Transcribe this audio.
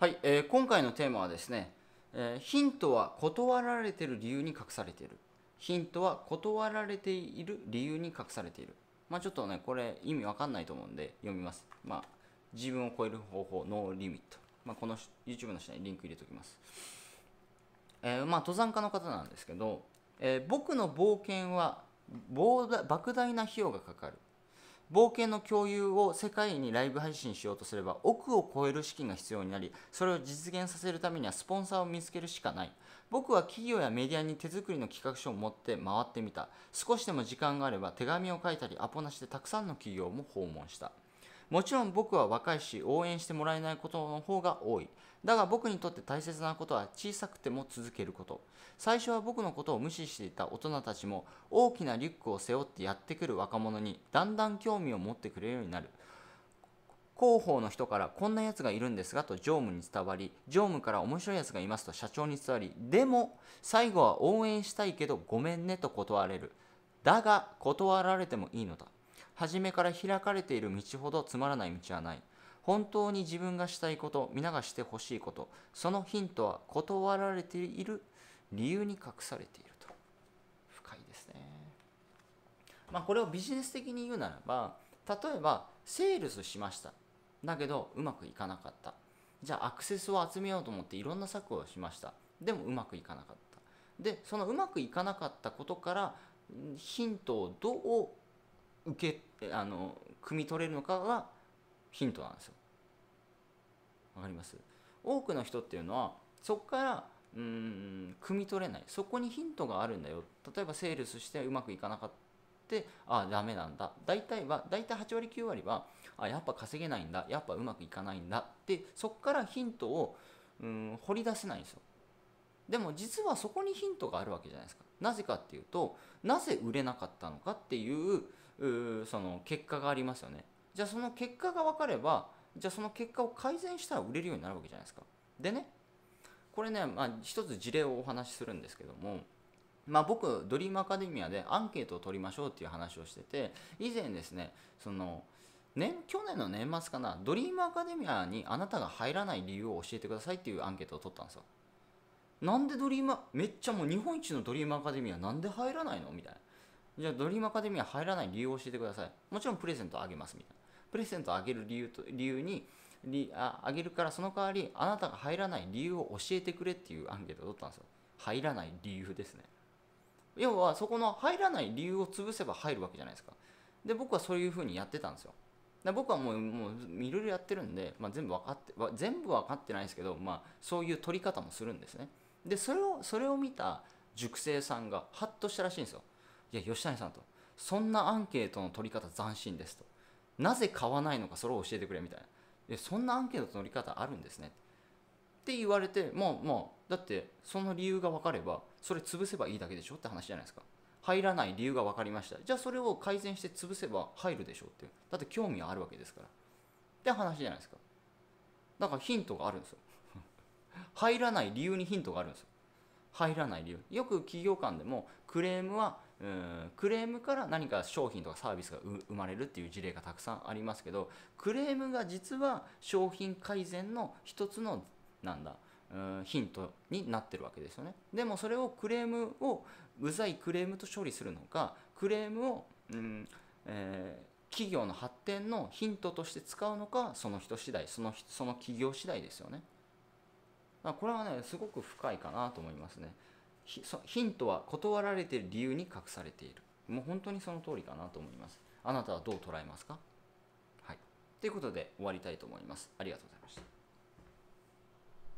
はい、えー、今回のテーマはですね、えー、ヒントは断られてる理由に隠されている。ヒントは断られている理由に隠されている。まあちょっとね、これ意味わかんないと思うんで読みます。まあ、自分を超える方法、ノーリミット。まあ、この YouTube の下にリンク入れておきます。えー、まあ、登山家の方なんですけど、えー、僕の冒険は莫大莫大な費用がかかる。冒険の共有を世界にライブ配信しようとすれば億を超える資金が必要になりそれを実現させるためにはスポンサーを見つけるしかない僕は企業やメディアに手作りの企画書を持って回ってみた少しでも時間があれば手紙を書いたりアポなしでたくさんの企業も訪問したもちろん僕は若いし応援してもらえないことの方が多いだが僕にとって大切なことは小さくても続けること最初は僕のことを無視していた大人たちも大きなリュックを背負ってやってくる若者にだんだん興味を持ってくれるようになる広報の人からこんなやつがいるんですがと常務に伝わり常務から面白いやつがいますと社長に伝わりでも最後は応援したいけどごめんねと断れるだが断られてもいいのだ初めから開かれている道ほどつまらない道はない。本当に自分がしたいこと、皆がしてほしいこと、そのヒントは断られている理由に隠されていると。深いですね。まあ、これをビジネス的に言うならば、例えば、セールスしました。だけど、うまくいかなかった。じゃあ、アクセスを集めようと思っていろんな策をしました。でも、うまくいかなかった。で、そのうまくいかなかったことから、ヒントをどう受けあの汲み取れるのかがヒントなんですよ。わかります多くの人っていうのはそこからうん汲み取れないそこにヒントがあるんだよ例えばセールスしてうまくいかなかってああダメなんだ大体は大体8割9割はあやっぱ稼げないんだやっぱうまくいかないんだってそこからヒントをうん掘り出せないんですよでも実はそこにヒントがあるわけじゃないですかなぜかっていうとなぜ売れなかったのかっていうその結果がありますよねじゃあその結果が分かればじゃあその結果を改善したら売れるようになるわけじゃないですかでねこれね、まあ、一つ事例をお話しするんですけどもまあ、僕、ドリームアカデミアでアンケートを取りましょうっていう話をしてて、以前ですね、その、年去年の年末かな、ドリームアカデミアにあなたが入らない理由を教えてくださいっていうアンケートを取ったんですよ。なんでドリーム、めっちゃもう日本一のドリームアカデミアなんで入らないのみたいな。じゃあドリームアカデミア入らない理由を教えてください。もちろんプレゼントあげますみたいな。プレゼントあげる理由と理由にあ、上げるからその代わりあなたが入らない理由を教えてくれっていうアンケートを取ったんですよ。入らない理由ですね。要はそこの入らない理由を潰せば入るわけじゃないですか。で、僕はそういうふうにやってたんですよ。で僕はもうもういろいろやってるんで、まあ、全部分かって全部分かってないですけど、まあ、そういう取り方もするんですね。でそれをそれを見た塾生さんがハッとしたらしいんですよ。いや、吉谷さんと、そんなアンケートの取り方斬新ですと。なぜ買わないのかそれを教えてくれみたいな。いそんなアンケートの取り方あるんですね。って言われて、もう、もう、だってその理由が分かれば、それ潰せばいいだけでしょって話じゃないですか。入らない理由が分かりました。じゃあそれを改善して潰せば入るでしょっていう。だって興味はあるわけですから。って話じゃないですか。だからヒントがあるんですよ。入らない理由にヒントがあるんですよ。入らない理由よく企業間でもクレームはうんクレームから何か商品とかサービスが生まれるっていう事例がたくさんありますけどクレームが実は商品改善の一つのなんだうんヒントになってるわけですよねでもそれをクレームをうざいクレームと処理するのかクレームを、うんえー、企業の発展のヒントとして使うのかその人次第そのその企業次第ですよね。あこれはねすごく深いかなと思いますねヒントは断られている理由に隠されているもう本当にその通りかなと思いますあなたはどう捉えますかはいということで終わりたいと思いますありがとうございました